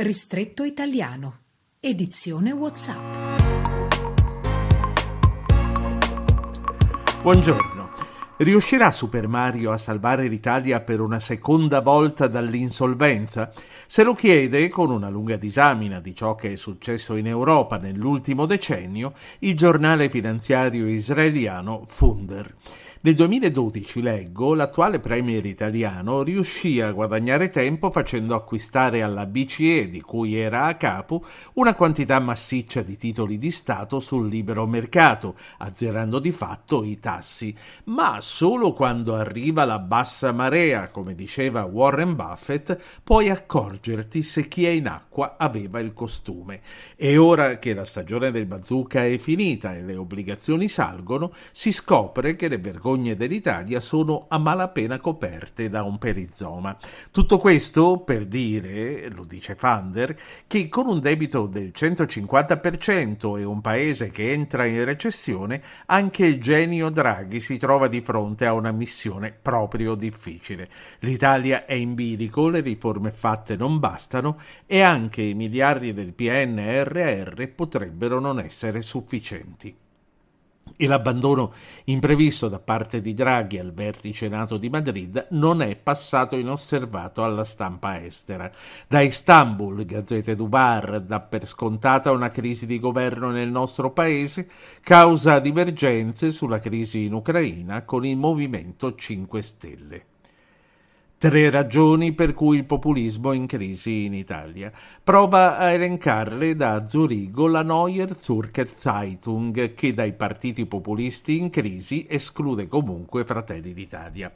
Ristretto Italiano. Edizione WhatsApp. Buongiorno. Riuscirà Super Mario a salvare l'Italia per una seconda volta dall'insolvenza? Se lo chiede, con una lunga disamina di ciò che è successo in Europa nell'ultimo decennio, il giornale finanziario israeliano Funder. Nel 2012, leggo, l'attuale premier italiano riuscì a guadagnare tempo facendo acquistare alla BCE, di cui era a capo, una quantità massiccia di titoli di Stato sul libero mercato, azzerando di fatto i tassi. Ma solo quando arriva la bassa marea, come diceva Warren Buffett, puoi accorgerti se chi è in acqua aveva il costume. E ora che la stagione del bazooka è finita e le obbligazioni salgono, si scopre che le vergogne vergogne dell'Italia sono a malapena coperte da un perizoma. Tutto questo per dire, lo dice Fander, che con un debito del 150% e un paese che entra in recessione, anche il genio Draghi si trova di fronte a una missione proprio difficile. L'Italia è in bilico, le riforme fatte non bastano e anche i miliardi del PNRR potrebbero non essere sufficienti e l'abbandono imprevisto da parte di Draghi al vertice NATO di Madrid non è passato inosservato alla stampa estera. Da Istanbul, Gazzete Duvar dà per scontata una crisi di governo nel nostro paese, causa divergenze sulla crisi in Ucraina con il Movimento 5 Stelle. Tre ragioni per cui il populismo è in crisi in Italia. Prova a elencarle da Zurigo la Neuer Zürcher Zeitung, che dai partiti populisti in crisi esclude comunque Fratelli d'Italia.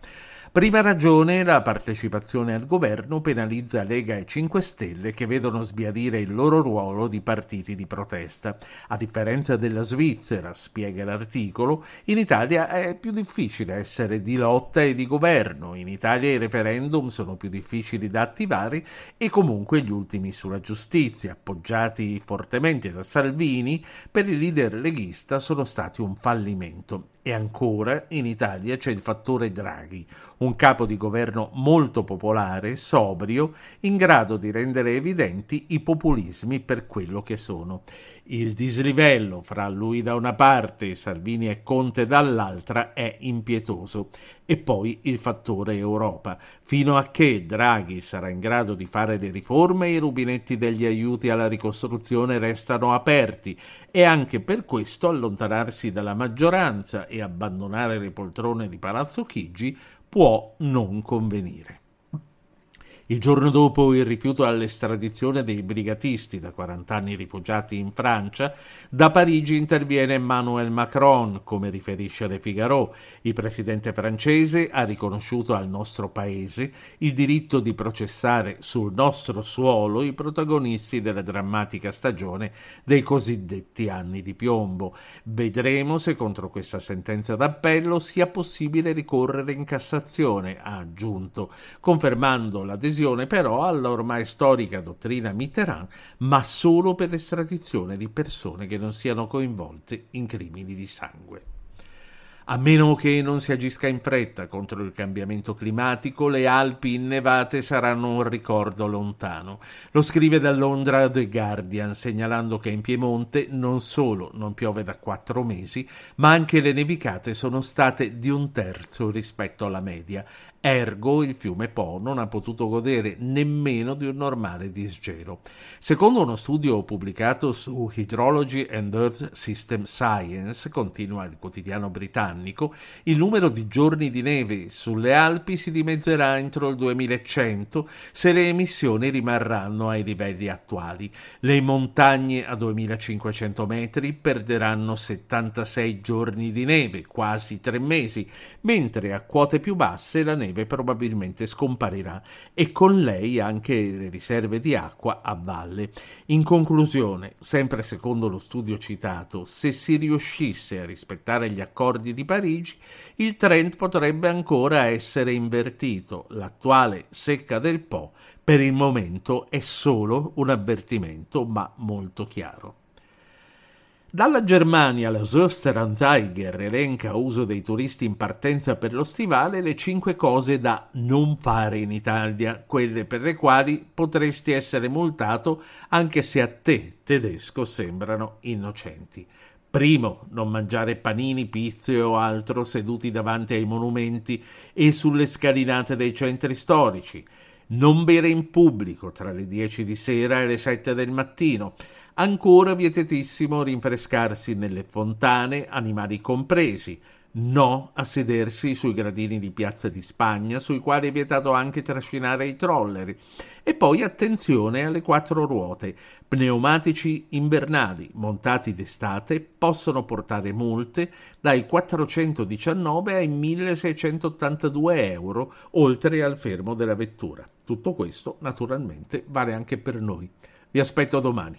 Prima ragione la partecipazione al governo penalizza Lega e 5 Stelle che vedono sbiadire il loro ruolo di partiti di protesta. A differenza della Svizzera, spiega l'articolo, in Italia è più difficile essere di lotta e di governo, in Italia i referendum sono più difficili da attivare e comunque gli ultimi sulla giustizia, appoggiati fortemente da Salvini, per il leader leghista sono stati un fallimento. E ancora in Italia c'è il fattore Draghi, un capo di governo molto popolare, sobrio, in grado di rendere evidenti i populismi per quello che sono. Il dislivello fra lui da una parte, e Salvini e Conte dall'altra è impietoso. E poi il fattore Europa. Fino a che Draghi sarà in grado di fare le riforme, i rubinetti degli aiuti alla ricostruzione restano aperti e anche per questo allontanarsi dalla maggioranza e abbandonare le poltrone di Palazzo Chigi può non convenire. Il giorno dopo il rifiuto all'estradizione dei brigatisti da 40 anni rifugiati in Francia, da Parigi interviene Emmanuel Macron, come riferisce Le Figaro. Il presidente francese ha riconosciuto al nostro paese il diritto di processare sul nostro suolo i protagonisti della drammatica stagione dei cosiddetti anni di piombo. Vedremo se contro questa sentenza d'appello sia possibile ricorrere in Cassazione, ha aggiunto, confermando l'adesione adesione però all'ormai storica dottrina Mitterrand, ma solo per estradizione di persone che non siano coinvolte in crimini di sangue. A meno che non si agisca in fretta contro il cambiamento climatico, le Alpi innevate saranno un ricordo lontano. Lo scrive da Londra The Guardian, segnalando che in Piemonte non solo non piove da quattro mesi, ma anche le nevicate sono state di un terzo rispetto alla media. Ergo il fiume Po non ha potuto godere nemmeno di un normale disgelo. Secondo uno studio pubblicato su Hydrology and Earth System Science, continua il quotidiano britannico, britannico, il numero di giorni di neve sulle Alpi si dimezzerà entro il 2100 se le emissioni rimarranno ai livelli attuali. Le montagne a 2500 metri perderanno 76 giorni di neve, quasi tre mesi, mentre a quote più basse la neve probabilmente scomparirà e con lei anche le riserve di acqua a valle. In conclusione, sempre secondo lo studio citato, se si riuscisse a rispettare gli accordi di di Parigi, il trend potrebbe ancora essere invertito. L'attuale secca del Po per il momento è solo un avvertimento, ma molto chiaro. Dalla Germania la Söster Anzeiger elenca uso dei turisti in partenza per lo stivale le cinque cose da non fare in Italia, quelle per le quali potresti essere multato anche se a te tedesco sembrano innocenti. Primo, non mangiare panini, pizze o altro seduti davanti ai monumenti e sulle scalinate dei centri storici. Non bere in pubblico tra le 10 di sera e le 7 del mattino. Ancora vietetissimo rinfrescarsi nelle fontane, animali compresi, No a sedersi sui gradini di Piazza di Spagna, sui quali è vietato anche trascinare i trolleri. E poi attenzione alle quattro ruote. Pneumatici invernali montati d'estate possono portare multe dai 419 ai 1682 euro, oltre al fermo della vettura. Tutto questo, naturalmente, vale anche per noi. Vi aspetto domani.